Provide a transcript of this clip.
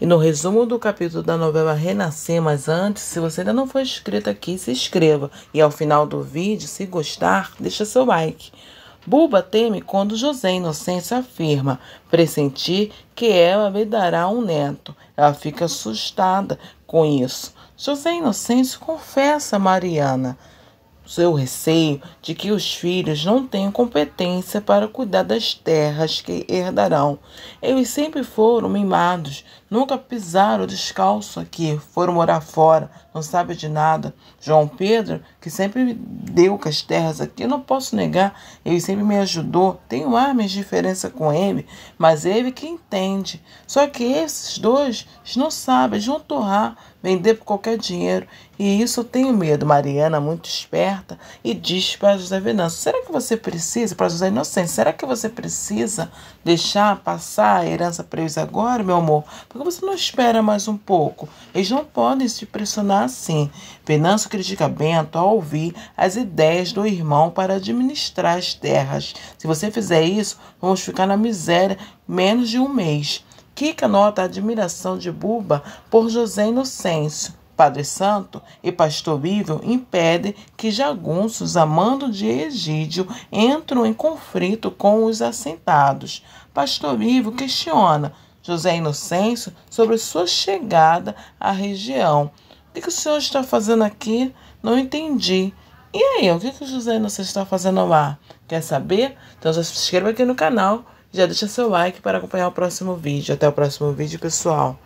E no resumo do capítulo da novela Renascer, mas antes, se você ainda não for inscrito aqui, se inscreva. E ao final do vídeo, se gostar, deixa seu like. Buba teme quando José Inocêncio afirma pressentir que ela lhe dará um neto. Ela fica assustada com isso. José Inocêncio confessa a Mariana seu receio de que os filhos não tenham competência para cuidar das terras que herdarão. Eles sempre foram mimados, nunca pisaram descalço aqui, foram morar fora, não sabem de nada. João Pedro, que sempre deu com as terras aqui, eu não posso negar, ele sempre me ajudou. Tenho armas de diferença com ele, mas ele que entende. Só que esses dois não sabem, eles vão torrar, vender por qualquer dinheiro. E isso eu tenho medo. Mariana, muito esperta, e diz para José Venâncio: será que você precisa, para José Inocente, será que você precisa deixar passar a herança para eles agora, meu amor? Porque você não espera mais um pouco. Eles não podem se pressionar assim. Venâncio critica Bento ao ouvir as ideias do irmão para administrar as terras. Se você fizer isso, vamos ficar na miséria menos de um mês. Kika nota a admiração de Buba por José Inocêncio Padre Santo e Pastor Bível impedem que jagunços, amando de Egídio, entram em conflito com os assentados. Pastor Bível questiona José Inocêncio sobre sua chegada à região. O que, que o senhor está fazendo aqui? Não entendi. E aí, o que, que o José Inocêncio está fazendo lá? Quer saber? Então já se inscreva aqui no canal, já deixa seu like para acompanhar o próximo vídeo. Até o próximo vídeo, pessoal.